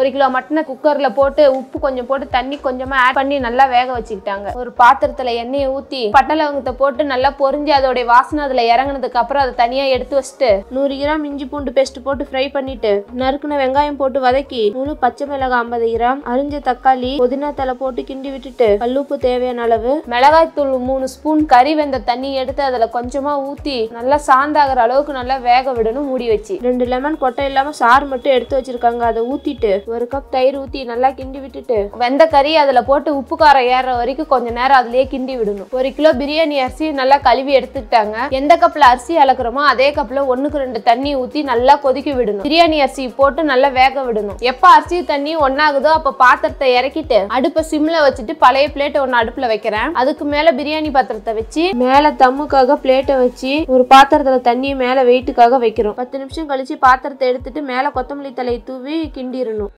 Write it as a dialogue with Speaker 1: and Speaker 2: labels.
Speaker 1: ஒரு கிலோ மட்டனை குக்கரில் போட்டு உப்பு கொஞ்சம் போட்டு தண்ணி கொஞ்சமாக ஆட் பண்ணி நல்லா வேக வச்சுக்கிட்டாங்க ஒரு பாத்திரத்தில் எண்ணெயை ஊற்றி பட்டலவங்கத்தை போட்டு நல்லா பொறிஞ்சு அதோடைய வாசனை அதில் இறங்கினதுக்கு அப்புறம் அதை தனியாக எடுத்து வச்சுட்டு நூறு கிராம் இஞ்சி பூண்டு பேஸ்ட் போட்டு ஃப்ரை பண்ணிட்டு நறுக்குன வெங்காயம் போட்டு வதக்கி முழு பச்சை மிளகாய் ஐம்பது கிராம் அரிஞ்ச தக்காளி புதினா தலை போட்டு கிண்டி விட்டுட்டு கல்லுப்பு தேவையான அளவு மிளகாய் தூள் மூணு ஸ்பூன் கறி வெந்த தண்ணி எடுத்து அதில் கொஞ்சமாக ஊற்றி நல்லா சாந்தாகிற அளவுக்கு நல்லா வேக விடணும் மூடி வச்சு ரெண்டு லெமன் கொட்டை இல்லாமல் சாறு மட்டும் எடுத்து வச்சிருக்காங்க அதை ஊற்றிட்டு ஒரு கப் தயிர் ஊற்றி நல்லா கிண்டி விட்டுட்டு வெந்த கறி அதில் போட்டு உப்பு காரம் ஏறுற வரைக்கும் கொஞ்ச நேரம் அதுலயே கிண்டி விடணும் ஒரு கிலோ பிரியாணி அரிசி நல்லா கழுவி எடுத்துக்கிட்டாங்க எந்த கப்பில் அரிசி அளக்குறோமோ அதே கப்பில் ஒன்றுக்கு ரெண்டு தண்ணி ஊற்றி நல்லா கொதிக்க விடணும் பிரியாணி அரிசி போட்டு நல்லா வேக விடணும் எப்போ அரிசி தண்ணி ஒன்றாகுதோ அப்போ பாத்திரத்தை இறக்கிட்டு அடுப்பை சிம்மில் வச்சுட்டு பழைய பிளேட்டை ஒன்று அடுப்பில் வைக்கிறேன் அதுக்கு மேலே பிரியாணி பாத்திரத்தை வச்சு மேலே தம்முக்காக பிளேட்டை வச்சு ஒரு பாத்திரத்தில் தண்ணியை மேலே வெயிட்டுக்காக வைக்கிறோம் பத்து நிமிஷம் கழிச்சு பாத்திரத்தை எடுத்துட்டு மேலே கொத்தமல்லி தலை தூவி கிண்டிடணும்